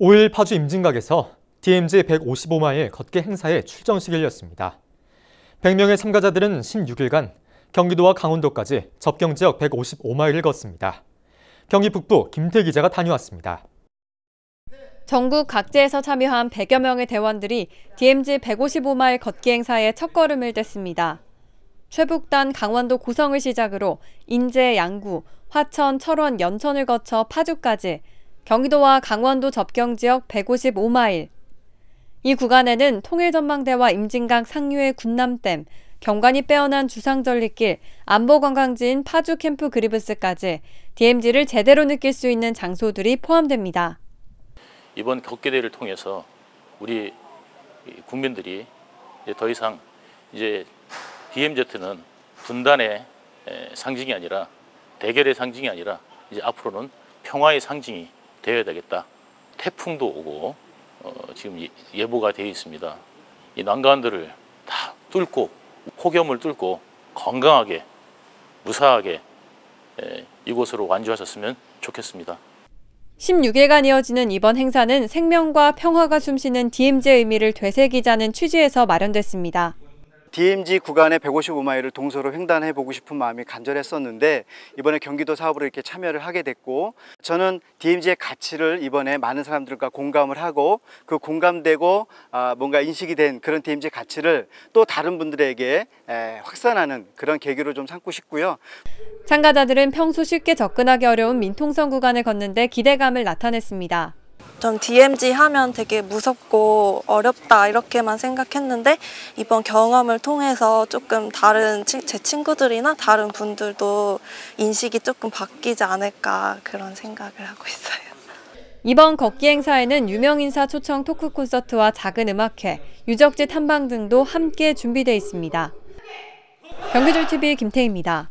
5일 파주 임진각에서 DMZ 155마일 걷기 행사에 출전식을 열렸습니다. 100명의 참가자들은 16일간 경기도와 강원도까지 접경 지역 155마일을 걷습니다. 경기 북부 김태 기자가 다녀왔습니다. 전국 각지에서 참여한 100여 명의 대원들이 DMZ 155마일 걷기 행사에 첫걸음을 뗐습니다. 최북단 강원도 고성을 시작으로 인제, 양구, 화천, 철원, 연천을 거쳐 파주까지 경기도와 강원도 접경 지역 155마일. 이 구간에는 통일전망대와 임진강 상류의 군남댐, 경관이 빼어난 주상절리길, 안보관광지인 파주 캠프 그리브스까지 DMZ를 제대로 느낄 수 있는 장소들이 포함됩니다. 이번 격개대를 통해서 우리 국민들이 더 이상 이제 DMZ는 분단의 상징이 아니라 대결의 상징이 아니라 이제 앞으로는 평화의 상징이 되어야 되겠다. 태풍도 오고 어, 지금 예, 예보가 되어 있습니다. 이 난간들을 다 뚫고 폭염을 뚫고 건강하게 무사하게 예, 이곳으로 완주하셨으면 좋겠습니다. 16일간 이어지는 이번 행사는 생명과 평화가 숨쉬는 DMZ의 의미를 되새기자는 취지에서 마련됐습니다. DMZ 구간의 155마일을 동서로 횡단해 보고 싶은 마음이 간절했었는데 이번에 경기도 사업으로 이렇게 참여를 하게 됐고 저는 DMZ의 가치를 이번에 많은 사람들과 공감을 하고 그 공감되고 아, 뭔가 인식이 된 그런 DMZ 가치를 또 다른 분들에게 확산하는 그런 계기로 좀 삼고 싶고요. 참가자들은 평소 쉽게 접근하기 어려운 민통선 구간을 걷는데 기대감을 나타냈습니다. 전 DMG 하면 되게 무섭고 어렵다 이렇게만 생각했는데 이번 경험을 통해서 조금 다른 제 친구들이나 다른 분들도 인식이 조금 바뀌지 않을까 그런 생각을 하고 있어요. 이번 걷기 행사에는 유명인사 초청 토크 콘서트와 작은 음악회, 유적지 탐방 등도 함께 준비돼 있습니다. 경기줄TV 김태입니다.